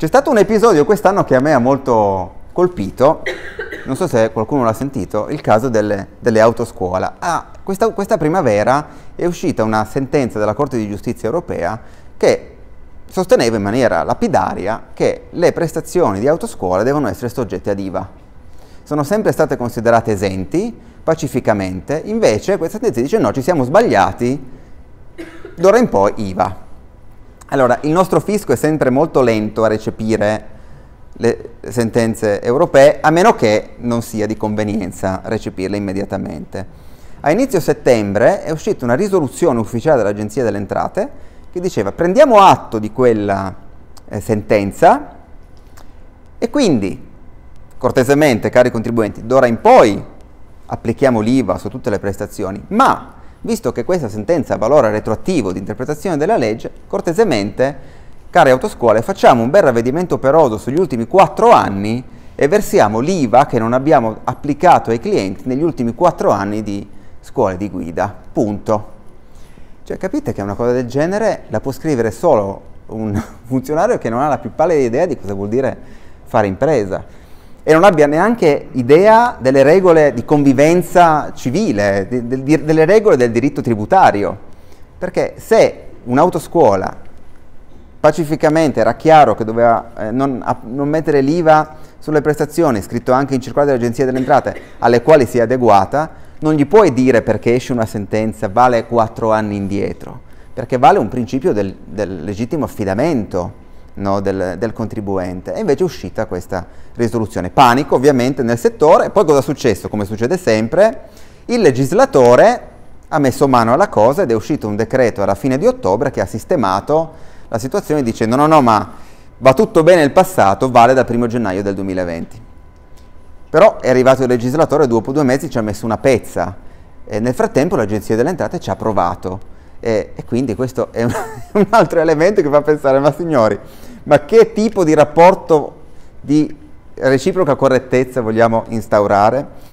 C'è stato un episodio quest'anno che a me ha molto colpito, non so se qualcuno l'ha sentito, il caso delle, delle autoscuola. Ah, questa, questa primavera è uscita una sentenza della Corte di Giustizia europea che sosteneva in maniera lapidaria che le prestazioni di autoscuola devono essere soggette ad IVA. Sono sempre state considerate esenti, pacificamente, invece questa sentenza dice no, ci siamo sbagliati, d'ora in poi IVA. Allora, il nostro fisco è sempre molto lento a recepire le sentenze europee, a meno che non sia di convenienza recepirle immediatamente. A inizio settembre è uscita una risoluzione ufficiale dell'Agenzia delle Entrate che diceva prendiamo atto di quella eh, sentenza e quindi, cortesemente, cari contribuenti, d'ora in poi applichiamo l'IVA su tutte le prestazioni, ma Visto che questa sentenza ha valore retroattivo di interpretazione della legge, cortesemente, care autoscuole, facciamo un bel ravvedimento operoso sugli ultimi 4 anni e versiamo l'IVA che non abbiamo applicato ai clienti negli ultimi 4 anni di scuole di guida. Punto. Cioè, capite che una cosa del genere la può scrivere solo un funzionario che non ha la più pallida idea di cosa vuol dire fare impresa e non abbia neanche idea delle regole di convivenza civile, di, di, delle regole del diritto tributario. Perché se un'autoscuola pacificamente era chiaro che doveva eh, non, a, non, mettere l'IVA sulle prestazioni, scritto anche in circolare dell'Agenzia delle Entrate, alle quali si è adeguata, non gli puoi dire perché esce una sentenza vale quattro anni indietro, perché vale un principio del, del legittimo affidamento no, del, del, contribuente. E invece è uscita questa risoluzione. Panico ovviamente nel settore. Poi cosa è successo? Come succede sempre, il legislatore ha messo mano alla cosa ed è uscito un decreto alla fine di ottobre che ha sistemato la situazione dicendo no, no, ma va tutto bene il passato, vale dal 1 gennaio del 2020. Però è arrivato il legislatore dopo due mesi ci ha messo una pezza e nel frattempo l'Agenzia delle Entrate ci ha provato e, e quindi questo è un, un altro elemento che fa pensare, ma signori, ma che tipo di rapporto di reciproca correttezza vogliamo instaurare?